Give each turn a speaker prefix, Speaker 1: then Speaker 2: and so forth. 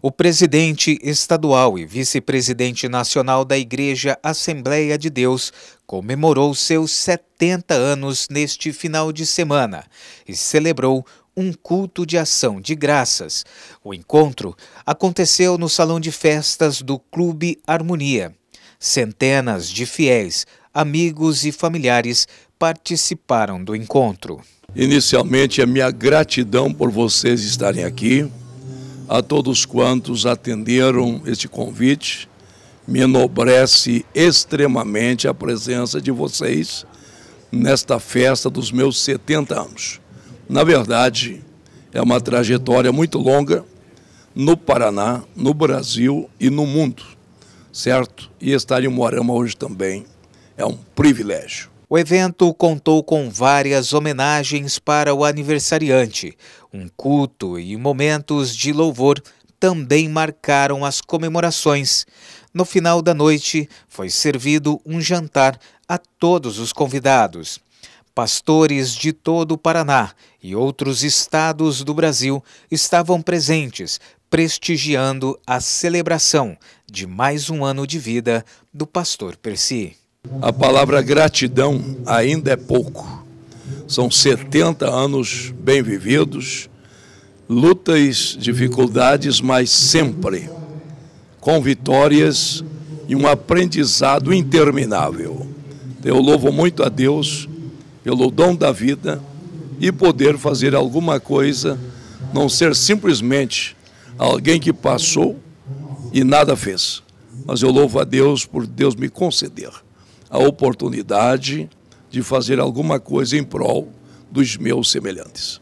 Speaker 1: O presidente estadual e vice-presidente nacional da Igreja Assembleia de Deus comemorou seus 70 anos neste final de semana e celebrou um culto de ação de graças. O encontro aconteceu no salão de festas do Clube Harmonia. Centenas de fiéis, amigos e familiares participaram do encontro.
Speaker 2: Inicialmente, a minha gratidão por vocês estarem aqui a todos quantos atenderam este convite. Me enobrece extremamente a presença de vocês nesta festa dos meus 70 anos. Na verdade, é uma trajetória muito longa no Paraná, no Brasil e no mundo, certo? E estar em Moarama hoje também é um privilégio.
Speaker 1: O evento contou com
Speaker 2: várias homenagens
Speaker 1: para o aniversariante. Um culto e momentos de louvor também marcaram as comemorações. No final da noite, foi servido um jantar a todos os convidados. Pastores de todo o Paraná e outros estados do Brasil estavam presentes, prestigiando a celebração de mais um ano de vida do pastor Percy.
Speaker 2: A palavra gratidão ainda é pouco. São 70 anos bem vividos, lutas, dificuldades, mas sempre com vitórias e um aprendizado interminável. Eu louvo muito a Deus pelo dom da vida e poder fazer alguma coisa, não ser simplesmente alguém que passou e nada fez. Mas eu louvo a Deus por Deus me conceder a oportunidade de fazer alguma coisa em prol dos meus semelhantes.